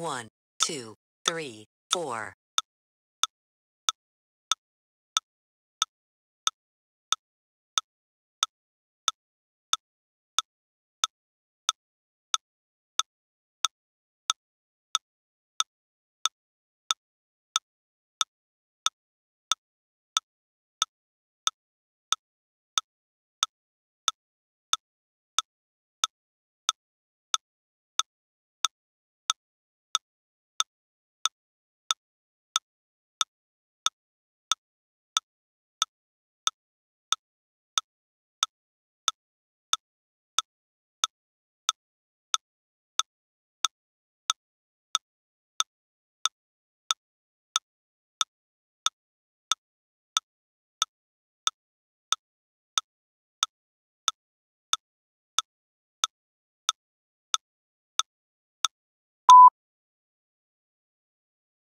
One, two, three, four.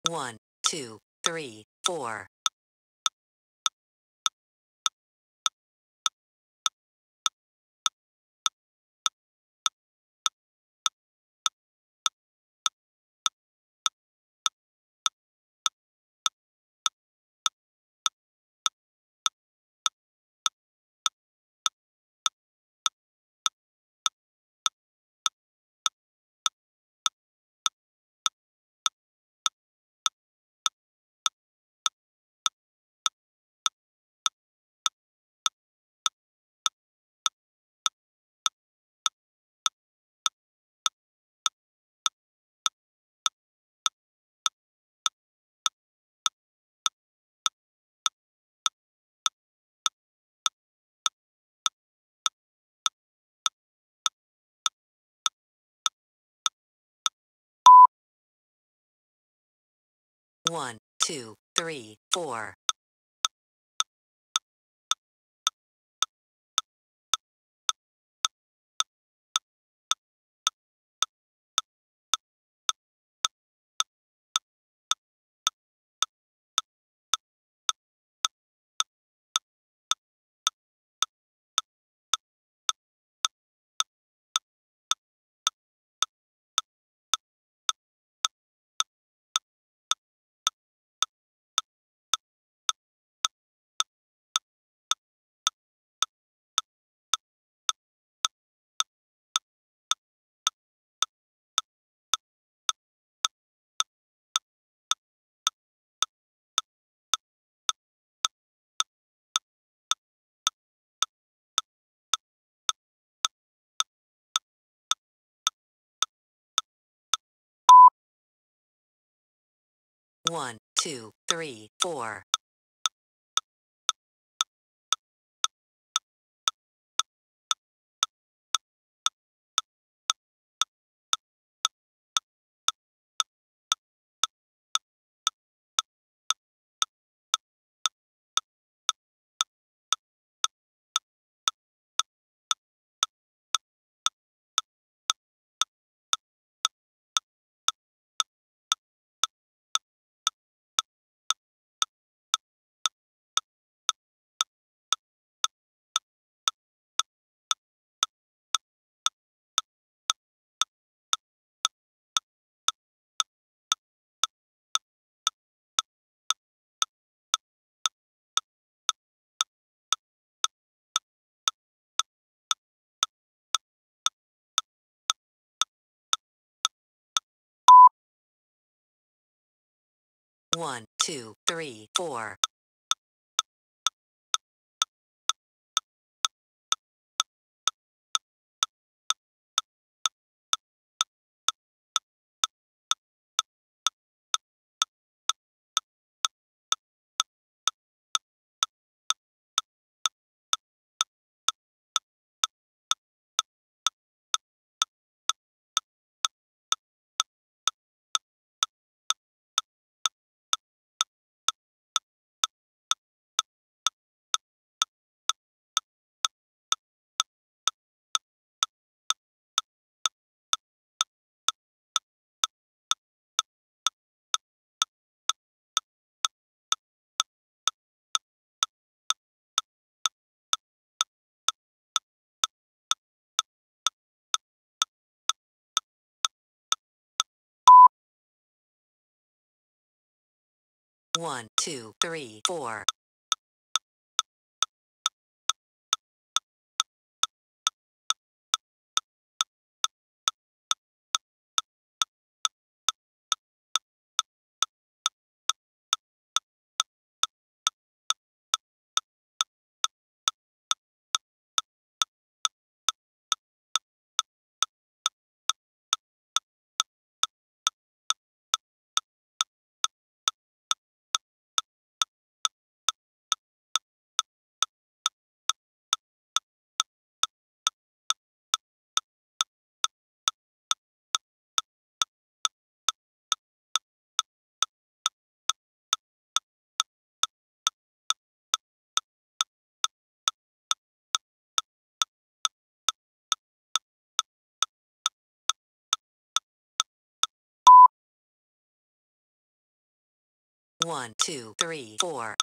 One, two, three, four. One, two, three, four. One, two, three, four. One, two, three, four. One, two, three, four. One, two, three, four.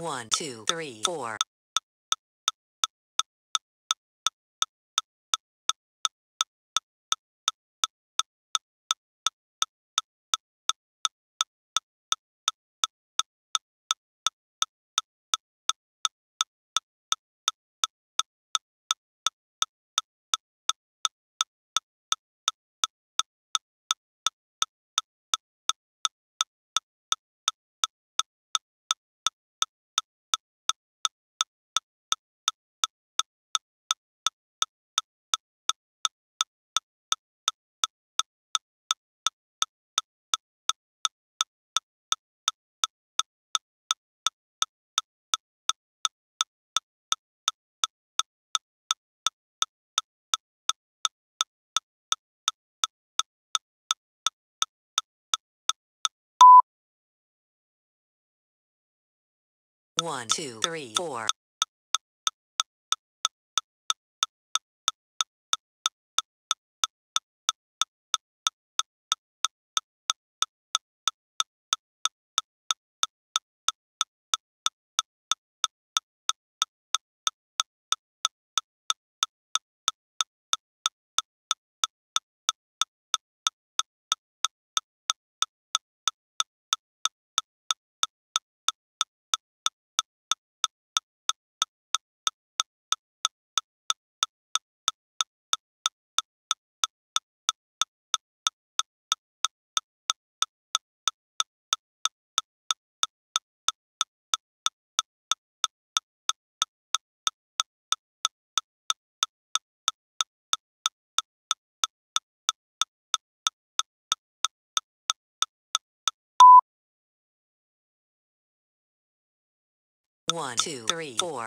One, two, three, four. One, two, three, four. One, two, three, four.